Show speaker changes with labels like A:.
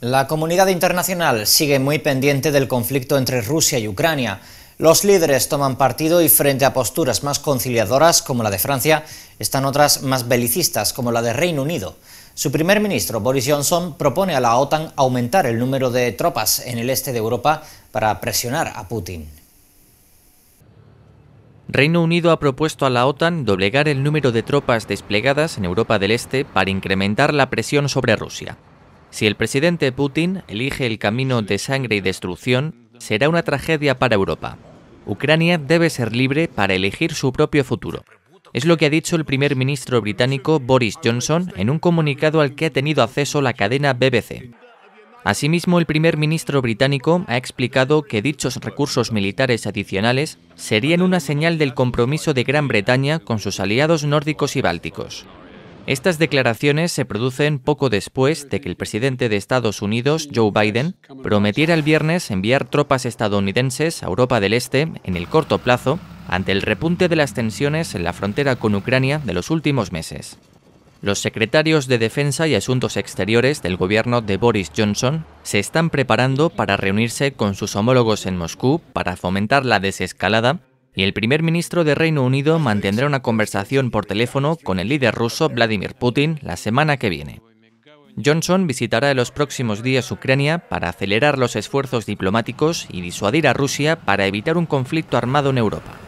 A: La comunidad internacional sigue muy pendiente del conflicto entre Rusia y Ucrania. Los líderes toman partido y frente a posturas más conciliadoras como la de Francia, están otras más belicistas como la de Reino Unido. Su primer ministro, Boris Johnson, propone a la OTAN aumentar el número de tropas en el este de Europa para presionar a Putin.
B: Reino Unido ha propuesto a la OTAN doblegar el número de tropas desplegadas en Europa del Este para incrementar la presión sobre Rusia. Si el presidente Putin elige el camino de sangre y destrucción, será una tragedia para Europa. Ucrania debe ser libre para elegir su propio futuro. Es lo que ha dicho el primer ministro británico Boris Johnson en un comunicado al que ha tenido acceso la cadena BBC. Asimismo, el primer ministro británico ha explicado que dichos recursos militares adicionales serían una señal del compromiso de Gran Bretaña con sus aliados nórdicos y bálticos. Estas declaraciones se producen poco después de que el presidente de Estados Unidos, Joe Biden, prometiera el viernes enviar tropas estadounidenses a Europa del Este en el corto plazo ante el repunte de las tensiones en la frontera con Ucrania de los últimos meses. Los secretarios de Defensa y Asuntos Exteriores del gobierno de Boris Johnson se están preparando para reunirse con sus homólogos en Moscú para fomentar la desescalada y el primer ministro de Reino Unido mantendrá una conversación por teléfono con el líder ruso Vladimir Putin la semana que viene. Johnson visitará en los próximos días Ucrania para acelerar los esfuerzos diplomáticos y disuadir a Rusia para evitar un conflicto armado en Europa.